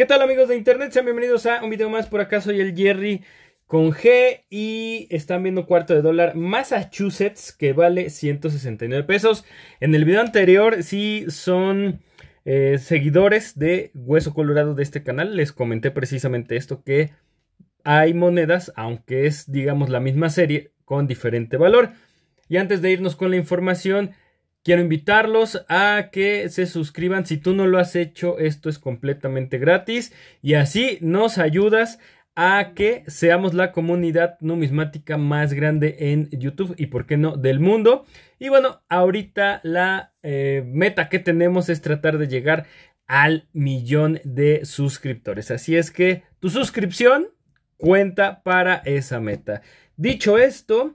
¿Qué tal amigos de internet? Sean bienvenidos a un video más por acá. Soy el Jerry con G y están viendo cuarto de dólar Massachusetts que vale 169 pesos. En el video anterior si son eh, seguidores de Hueso Colorado de este canal. Les comenté precisamente esto que hay monedas, aunque es digamos la misma serie, con diferente valor. Y antes de irnos con la información, Quiero invitarlos a que se suscriban. Si tú no lo has hecho, esto es completamente gratis. Y así nos ayudas a que seamos la comunidad numismática más grande en YouTube y, por qué no, del mundo. Y bueno, ahorita la eh, meta que tenemos es tratar de llegar al millón de suscriptores. Así es que tu suscripción cuenta para esa meta. Dicho esto,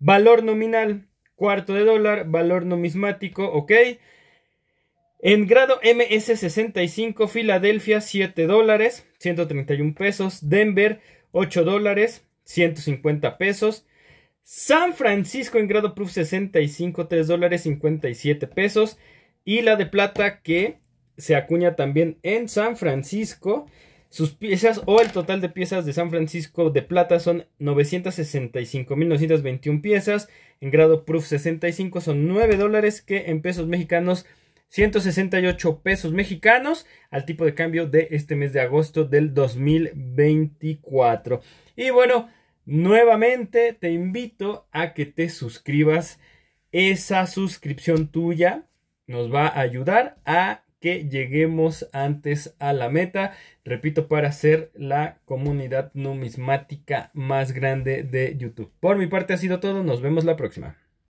Valor nominal, cuarto de dólar, valor numismático, ok. En grado MS65, Filadelfia 7 dólares, 131 pesos. Denver 8 dólares, 150 pesos. San Francisco en grado Proof 65, 3 dólares, 57 pesos. Y la de plata que se acuña también en San Francisco sus piezas o el total de piezas de San Francisco de plata son 965.921 piezas. En grado proof 65 son 9 dólares que en pesos mexicanos 168 pesos mexicanos al tipo de cambio de este mes de agosto del 2024. Y bueno, nuevamente te invito a que te suscribas. Esa suscripción tuya nos va a ayudar a que lleguemos antes a la meta, repito, para ser la comunidad numismática más grande de YouTube. Por mi parte ha sido todo, nos vemos la próxima.